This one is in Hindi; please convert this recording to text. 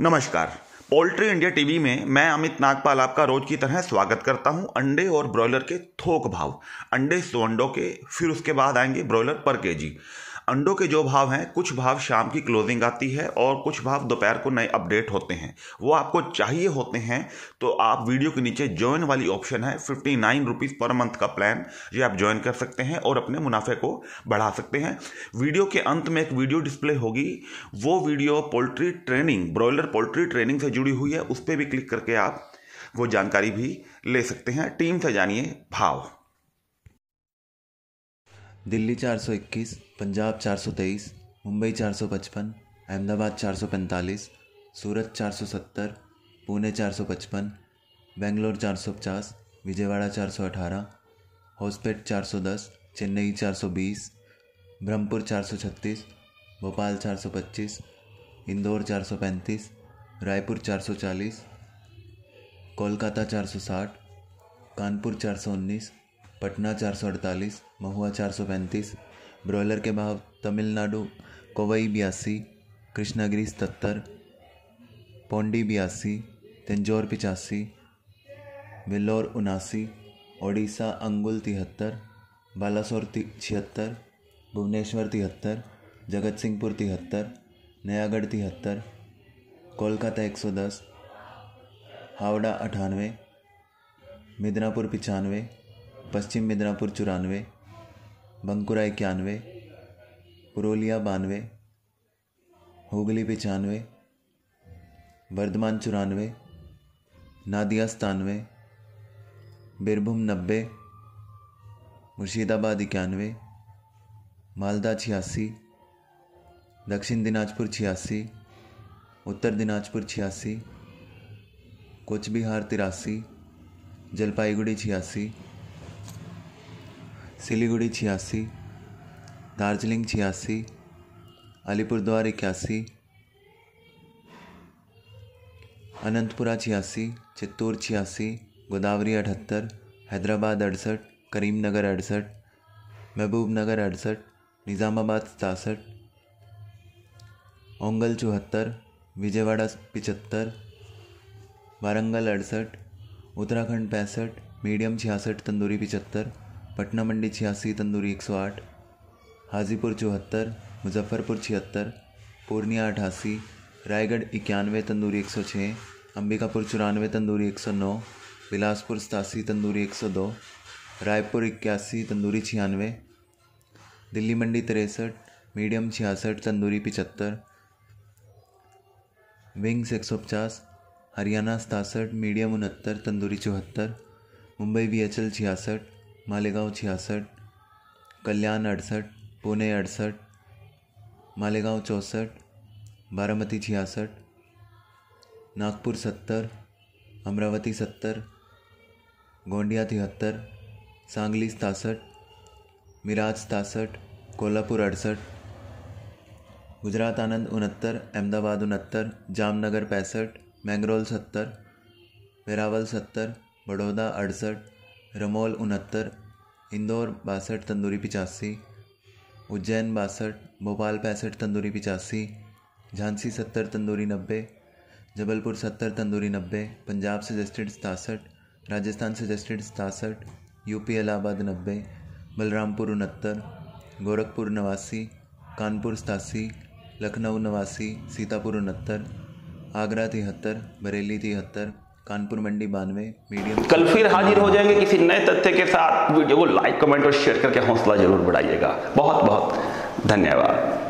नमस्कार पोल्ट्री इंडिया टीवी में मैं अमित नागपाल आपका रोज की तरह स्वागत करता हूं अंडे और ब्रॉयलर के थोक भाव अंडे सो अंडों के फिर उसके बाद आएंगे ब्रॉयलर पर केजी अंडों के जो भाव हैं कुछ भाव शाम की क्लोजिंग आती है और कुछ भाव दोपहर को नए अपडेट होते हैं वो आपको चाहिए होते हैं तो आप वीडियो के नीचे ज्वाइन वाली ऑप्शन है fifty nine rupees per month का प्लान ये आप ज्वाइन कर सकते हैं और अपने मुनाफे को बढ़ा सकते हैं वीडियो के अंत में एक वीडियो डिस्प्ले होगी वो video poultry training broiler poultry training से जुड़ी हुई है उस पर भी क्लिक करके आप वो जानकारी भी ले सकते हैं टीम से जानिए भाव दिल्ली 421, पंजाब 423, मुंबई 455, अहमदाबाद 445, सूरत 470, पुणे 455, बेंगलोर 450, विजयवाड़ा 418, हॉस्पेट 410, चेन्नई 420, ब्रह्मपुर 436, भोपाल 425, इंदौर 435, रायपुर 440, कोलकाता 460, कानपुर 419, पटना चार सौ अड़तालीस महुआ चार सौ पैंतीस ब्रॉयलर के भाव तमिलनाडु कोवई बयासी कृष्णागिरी सतर पोंडी बयासी तंजौर पिचासी वेल्लोर उनासी ओडिशा अंगुल तिहत्तर बालासोर छिहत्तर भुवनेश्वर तिहत्तर जगत सिंहपुर तिहत्तर नयागढ़ तिहत्तर कोलकाता एक सौ दस हावड़ा अठानवे मिदनापुर पचानवे पश्चिम मिदनापुर चौरानवे बंकुरा इक्यानवे पुरोलिया बानवे हुगली पचानवे वर्धमान चौरानवे नादिया सतानवे बीरभूम नब्बे मुर्शिदाबाद इक्यानवे मालदा छियासी दक्षिण दिनाजपुर छियासी उत्तर दिनाजपुर छियासी कोचबिहार तिरासी जलपाईगुड़ी छियासी सिलीगुड़ी छियासी दार्जिलिंग छियासी अलीपुरद्वार इक्यासी अनंतपुरा छियासी चित्तौर छियासी गोदावरी अठहत्तर हैदराबाद अड़सठ करीमनगर अड़सठ महबूबनगर अड़सठ निज़ामाबाद सतासठ ओंगल चौहत्तर विजयवाड़ा पिचहत्तर वारंगल अड़सठ उत्तराखंड पैंसठ मीडियम छियासठ तंदूरी पिचहत्तर पटना मंडी छियासी तंदूरी एक सौ आठ हाजीपुर चौहत्तर मुजफ्फरपुर छिहत्तर पूर्णिया अठासी रायगढ़ इक्यानवे तंदूरी एक सौ छः अंबिकापुर चौरानवे तंदूरी एक सौ नौ बिलासपुर सतासी तंदूरी एक सौ दो रायपुर इक्यासी तंदूरी छियानवे दिल्ली मंडी तिरसठ मीडियम छियासठ तंदूरी पिचहत्तर विंग्स एक सौ पचास हरियाणा सतासठ मीडियम उनहत्तर तंदूरी चौहत्तर मुंबई वी एच एल छियासठ मालेगांव छियासठ कल्याण अड़सठ पुणे अड़सठ मालेगांव चौंसठ बारामती छियासठ नागपुर सत्तर अमरावती सत्तर गोंडिया तिहत्तर सांगली सतासठ मिराज सतासठ कोल्हापुर अड़सठ गुजरात आनंद उनहत्तर अहमदाबाद उनहत्तर जामनगर पैंसठ मैंगरोल सत्तर वेरावल सत्तर बड़ौदा अड़सठ रमौल उनहत्तर इंदौर बासठ तंदूरी पिचासी उज्जैन बासठ भोपाल पैंसठ तंदूरी पिचासी झांसी सत्तर तंदूरी नब्बे जबलपुर सत्तर तंदूरी नब्बे पंजाब सजेस्टेड सतासठ राजस्थान सजेस्टेड सतासठ यूपी इलाहाबाद नब्बे बलरामपुर उनहत्तर गोरखपुर नवासी कानपुर सतासी लखनऊ नवासी सीतापुर उनहत्तर आगरा तिहत्तर बरेली तिहत्तर कानपुर मंडी बानवे मीडियम कल फिर हाजिर हो जाएंगे किसी नए तथ्य के साथ वीडियो को लाइक कमेंट और शेयर करके हौसला जरूर बढ़ाइएगा बहुत बहुत धन्यवाद